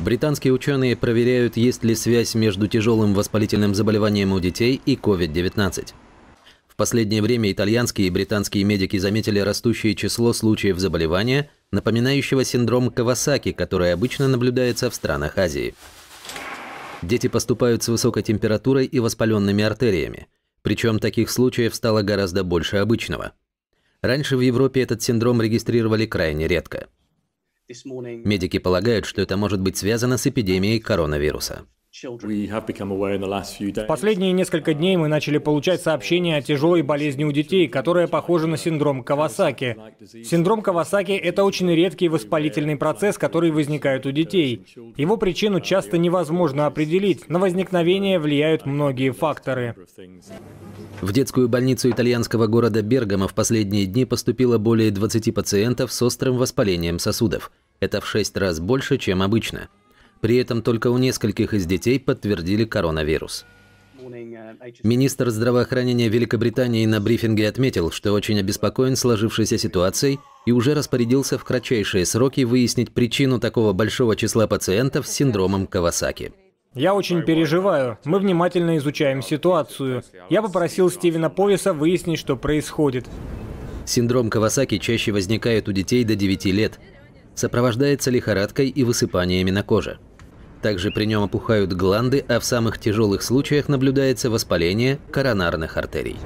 Британские ученые проверяют, есть ли связь между тяжелым воспалительным заболеванием у детей и COVID-19. В последнее время итальянские и британские медики заметили растущее число случаев заболевания, напоминающего синдром Кавасаки, который обычно наблюдается в странах Азии. Дети поступают с высокой температурой и воспаленными артериями. Причем таких случаев стало гораздо больше обычного. Раньше в Европе этот синдром регистрировали крайне редко. Медики полагают, что это может быть связано с эпидемией коронавируса. В последние несколько дней мы начали получать сообщения о тяжелой болезни у детей, которая похожа на синдром Кавасаки. Синдром Кавасаки – это очень редкий воспалительный процесс, который возникает у детей. Его причину часто невозможно определить, на возникновение влияют многие факторы. В детскую больницу итальянского города Бергамо в последние дни поступило более 20 пациентов с острым воспалением сосудов. Это в шесть раз больше, чем обычно. При этом только у нескольких из детей подтвердили коронавирус. Uh, Министр здравоохранения Великобритании на брифинге отметил, что очень обеспокоен сложившейся ситуацией и уже распорядился в кратчайшие сроки выяснить причину такого большого числа пациентов с синдромом Кавасаки. Я очень переживаю. Мы внимательно изучаем ситуацию. Я попросил Стивена Повиса выяснить, что происходит. Синдром Кавасаки чаще возникает у детей до 9 лет сопровождается лихорадкой и высыпаниями на коже. Также при нем опухают гланды, а в самых тяжелых случаях наблюдается воспаление коронарных артерий.